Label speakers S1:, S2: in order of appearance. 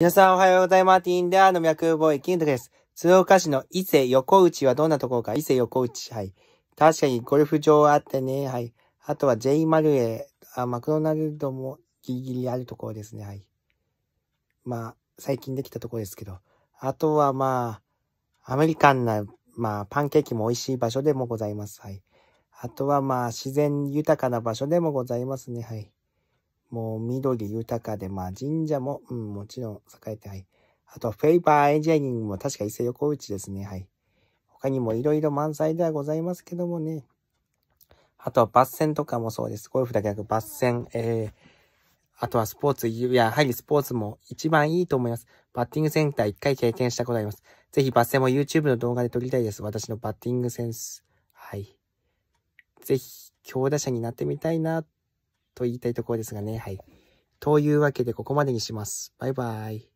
S1: 皆さんおはようございます。ティンダーの脈貿易ン時です。鶴岡市の伊勢横内はどんなところか伊勢横内。はい。確かにゴルフ場あってね。はい。あとは J マルエ。あ、マクドナルドもギリギリあるところですね。はい。まあ、最近できたところですけど。あとはまあ、アメリカンな、まあ、パンケーキも美味しい場所でもございます。はい。あとはまあ、自然豊かな場所でもございますね。はい。もう緑豊かで、まあ神社も、うん、もちろん栄えて、はい。あと、フェイバーエンジニアリングも確か伊勢横内ですね、はい。他にもいろいろ満載ではございますけどもね。あとはバッセンとかもそうです。ゴルフだけなくバッセン、えー、あとはスポーツ、やはりスポーツも一番いいと思います。バッティングセンター一回経験したことあります。ぜひバッセンも YouTube の動画で撮りたいです。私のバッティングセンス。はい。ぜひ、強打者になってみたいなと言いたいところですがね。はい。というわけでここまでにします。バイバイ。